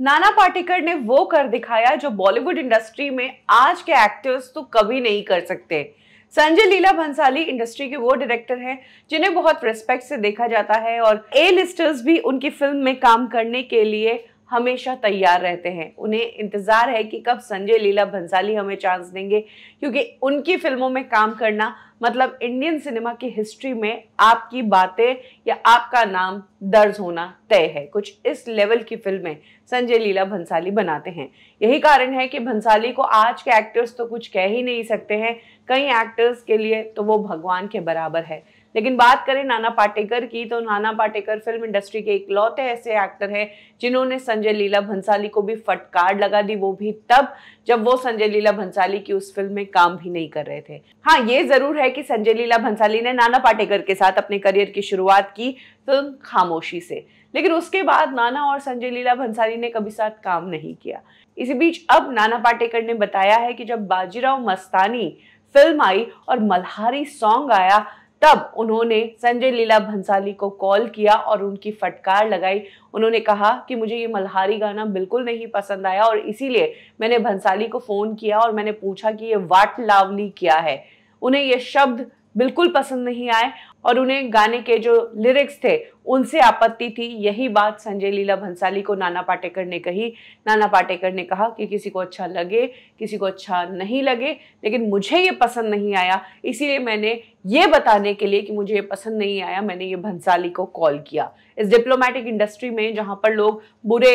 नाना पाटेकर ने वो कर दिखाया जो बॉलीवुड इंडस्ट्री में आज के एक्टर्स तो कभी नहीं कर सकते संजय लीला भंसाली इंडस्ट्री के वो डायरेक्टर हैं जिन्हें बहुत रिस्पेक्ट से देखा जाता है और ए लिस्टर्स भी उनकी फिल्म में काम करने के लिए हमेशा तैयार रहते हैं उन्हें इंतज़ार है कि कब संजय लीला भंसाली हमें चांस देंगे क्योंकि उनकी फिल्मों में काम करना मतलब इंडियन सिनेमा की हिस्ट्री में आपकी बातें या आपका नाम दर्ज होना तय है कुछ इस लेवल की फिल्में संजय लीला भंसाली बनाते हैं यही कारण है कि भंसाली को आज के एक्टर्स तो कुछ कह ही नहीं सकते हैं कई एक्टर्स के लिए तो वो भगवान के बराबर है लेकिन बात करें नाना पाटेकर की तो नाना पाटेकर फिल्म इंडस्ट्री के इकलौते ऐसे एक्टर हैं जिन्होंने संजय लीला भंसाली को भी फटकार लगा दी वो भी तब जब वो संजय लीला भंसाली की उस फिल्म में काम भी नहीं कर रहे थे हाँ ये जरूर है कि संजय लीला भंसाली ने नाना पाटेकर के साथ अपने करियर की शुरुआत की फिल्म तो खामोशी से लेकिन उसके बाद नाना और संजय लीला भंसाली ने कभी साथ काम नहीं किया इसी बीच अब नाना पाटेकर ने बताया है कि जब बाजीराव मस्तानी फिल्म आई और मल्हारी सॉन्ग आया तब उन्होंने संजय लीला भंसाली को कॉल किया और उनकी फटकार लगाई उन्होंने कहा कि मुझे ये मल्हारी गाना बिल्कुल नहीं पसंद आया और इसीलिए मैंने भंसाली को फ़ोन किया और मैंने पूछा कि ये वाट लावली क्या है उन्हें ये शब्द बिल्कुल पसंद नहीं आए और उन्हें गाने के जो लिरिक्स थे उनसे आपत्ति थी यही बात संजय लीला भंसाली को नाना पाटेकर ने कही नाना पाटेकर ने कहा कि किसी को अच्छा लगे किसी को अच्छा नहीं लगे लेकिन मुझे ये पसंद नहीं आया इसीलिए मैंने ये बताने के लिए कि मुझे ये पसंद नहीं आया मैंने ये भंसाली को कॉल किया इस डिप्लोमेटिक इंडस्ट्री में जहाँ पर लोग बुरे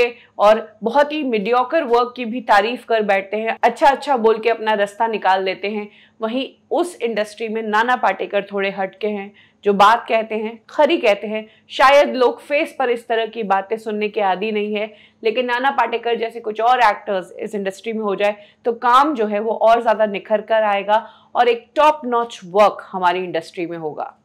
और बहुत ही मिडियोकर वर्क की भी तारीफ कर बैठते हैं अच्छा अच्छा बोल के अपना रास्ता निकाल लेते हैं वहीं उस इंडस्ट्री में नाना पाटेकर थोड़े हटके हैं जो बात कहते हैं खरी कहते हैं शायद लोग फेस पर इस तरह की बातें सुनने के आदि नहीं है लेकिन नाना पाटेकर जैसे कुछ और एक्टर्स इस इंडस्ट्री में हो जाए तो काम जो है वो और ज़्यादा निखर कर आएगा और एक टॉप नॉच वर्क हमारी इंडस्ट्री में होगा